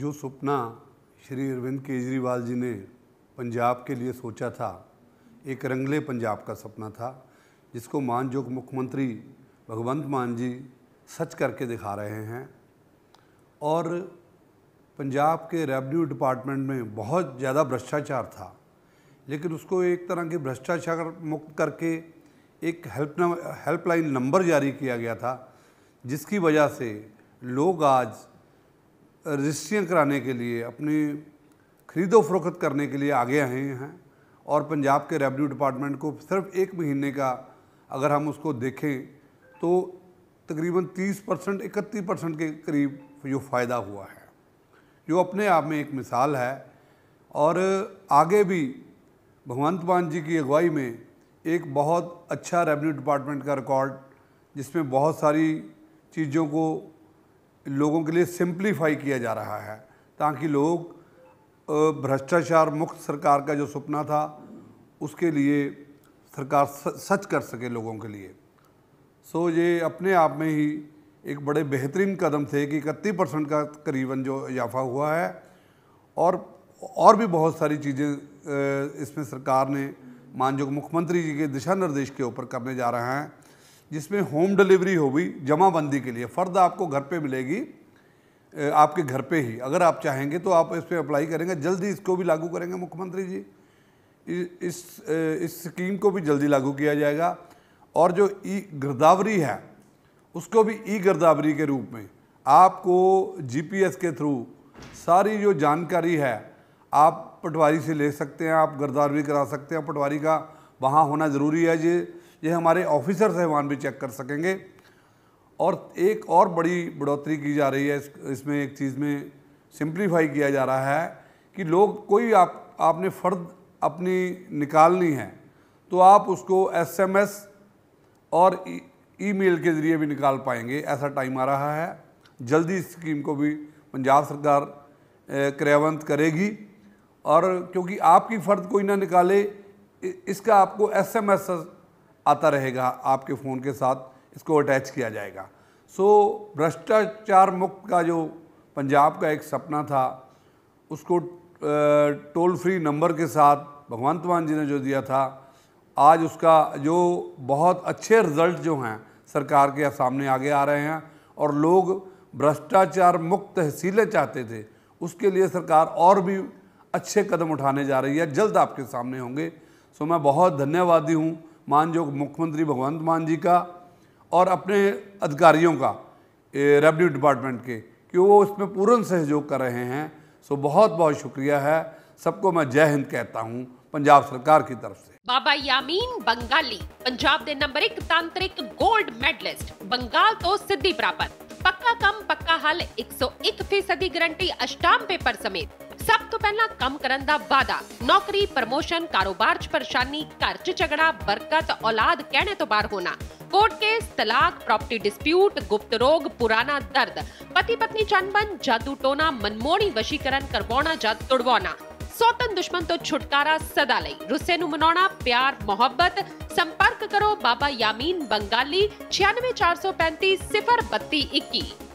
जो सपना श्री अरविंद केजरीवाल जी ने पंजाब के लिए सोचा था एक रंगले पंजाब का सपना था जिसको मानजोग मुख्यमंत्री भगवंत मान जी सच करके दिखा रहे हैं और पंजाब के रेवेन्यू डिपार्टमेंट में बहुत ज़्यादा भ्रष्टाचार था लेकिन उसको एक तरह के भ्रष्टाचार मुक्त करके एक हेल्प हेल्पलाइन नंबर जारी किया गया था जिसकी वजह से लोग आज रजिस्ट्रियाँ कराने के लिए अपनी खरीदो फरोख्त करने के लिए आगे आए हैं और पंजाब के रेवेन्यू डिपार्टमेंट को सिर्फ एक महीने का अगर हम उसको देखें तो तकरीबन 30 परसेंट इकतीस परसेंट के करीब जो फ़ायदा हुआ है जो अपने आप में एक मिसाल है और आगे भी भगवंत मान जी की अगुवाई में एक बहुत अच्छा रेवेन्यू डिपार्टमेंट का रिकॉर्ड जिसमें बहुत सारी चीज़ों को लोगों के लिए सिंप्लीफाई किया जा रहा है ताकि लोग भ्रष्टाचार मुक्त सरकार का जो सपना था उसके लिए सरकार सच कर सके लोगों के लिए सो so, ये अपने आप में ही एक बड़े बेहतरीन कदम थे कि इकतीस परसेंट का करीबन जो इजाफा हुआ है और और भी बहुत सारी चीज़ें इसमें सरकार ने मान जो मुख्यमंत्री जी के दिशा निर्देश के ऊपर करने जा रहे हैं जिसमें होम डिलीवरी होगी जमाबंदी के लिए फ़र्द आपको घर पे मिलेगी आपके घर पे ही अगर आप चाहेंगे तो आप इस पर अप्लाई करेंगे जल्दी इसको भी लागू करेंगे मुख्यमंत्री जी इस इस स्कीम को भी जल्दी लागू किया जाएगा और जो ई गिरदावरी है उसको भी ई गिरदावरी के रूप में आपको जीपीएस के थ्रू सारी जो जानकारी है आप पटवारी से ले सकते हैं आप गिरदावरी करा सकते हैं पटवारी का वहाँ होना ज़रूरी है जी ये हमारे ऑफिसर साहबान भी चेक कर सकेंगे और एक और बड़ी बढ़ोतरी की जा रही है इस, इसमें एक चीज़ में सिंप्लीफाई किया जा रहा है कि लोग कोई आप आपने फ़र्द अपनी निकालनी है तो आप उसको एसएमएस और ईमेल e, के ज़रिए भी निकाल पाएंगे ऐसा टाइम आ रहा है जल्दी इस स्कीम को भी पंजाब सरकार क्रियावंत करेगी और क्योंकि आपकी फ़र्द कोई ना निकाले इसका आपको एसएमएस आता रहेगा आपके फ़ोन के साथ इसको अटैच किया जाएगा सो भ्रष्टाचार मुक्त का जो पंजाब का एक सपना था उसको टोल फ्री नंबर के साथ भगवंत मान जी ने जो दिया था आज उसका जो बहुत अच्छे रिजल्ट जो हैं सरकार के सामने आगे आ रहे हैं और लोग भ्रष्टाचार मुक्त तहसीलें चाहते थे उसके लिए सरकार और भी अच्छे कदम उठाने जा रही है जल्द आपके सामने होंगे सो मैं बहुत धन्यवादी हूँ मान मुख्यमंत्री भगवंत मान जी का और अपने अधिकारियों का रेवन्यू डिपार्टमेंट के कि वो इसमें पूर्ण सहयोग कर रहे हैं सो बहुत बहुत शुक्रिया है सबको मैं जय हिंद कहता हूँ पंजाब सरकार की तरफ से बाबा यामीन बंगाली पंजाब ਦੇ नंबर एक तांत्रिक गोल्ड मेडलिस्ट बंगाल तो सिद्धि प्राप्त पक्का कम पक्का हल 101% गारंटी अष्टाम पेपर समेत सब तो पहला कम करने का वादा नौकरी प्रमोशन कारोबार परेशानी घर कर झगड़ा बरकत औलाद कहने तो बार होना कोर्ट केस तलाक प्रॉपर्टी डिस्प्यूट गुप्त रोग पुराना दर्द पति पत्नी चनबन जादू टोना मनमोहनी वशीकरण करवाना जा तुड़वाना सौतन दुश्मन तो छुटकारा सदा लई रुसे नु मनाना प्यार मोहब्बत संपर्क करो बाबा यामीन बंगाली छियानवे चार सौ पैंतीस सिफर बत्ती इक्की